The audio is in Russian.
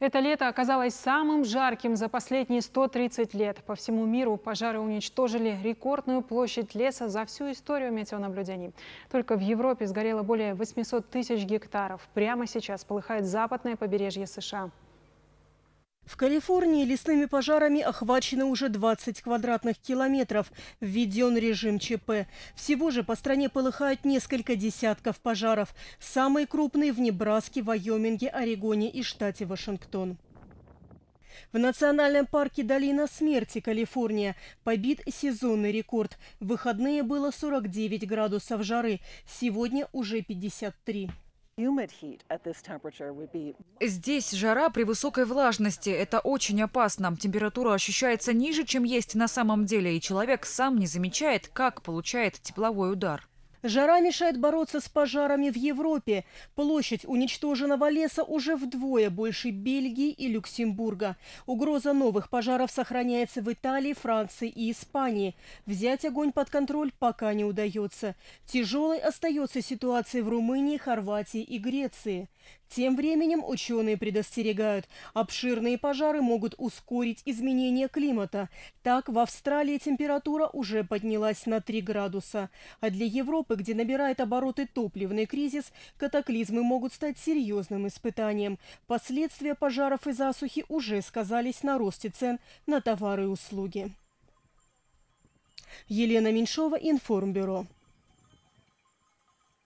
Это лето оказалось самым жарким за последние 130 лет. По всему миру пожары уничтожили рекордную площадь леса за всю историю метеонаблюдений. Только в Европе сгорело более 800 тысяч гектаров. Прямо сейчас полыхает западное побережье США. В Калифорнии лесными пожарами охвачено уже 20 квадратных километров. Введен режим ЧП. Всего же по стране полыхают несколько десятков пожаров. Самые крупные в Небраске, Вайоминге, Орегоне и штате Вашингтон. В национальном парке «Долина смерти» Калифорния побит сезонный рекорд. В выходные было 49 градусов жары, сегодня уже 53. Здесь жара при высокой влажности. Это очень опасно. Температура ощущается ниже, чем есть на самом деле, и человек сам не замечает, как получает тепловой удар. Жара мешает бороться с пожарами в Европе. Площадь уничтоженного леса уже вдвое больше Бельгии и Люксембурга. Угроза новых пожаров сохраняется в Италии, Франции и Испании. Взять огонь под контроль пока не удается. Тяжелой остается ситуация в Румынии, Хорватии и Греции. Тем временем ученые предостерегают, обширные пожары могут ускорить изменение климата. Так, в Австралии температура уже поднялась на 3 градуса. А для Европы, где набирает обороты топливный кризис, катаклизмы могут стать серьезным испытанием. Последствия пожаров и засухи уже сказались на росте цен на товары и услуги. Елена Меньшова, Информбюро.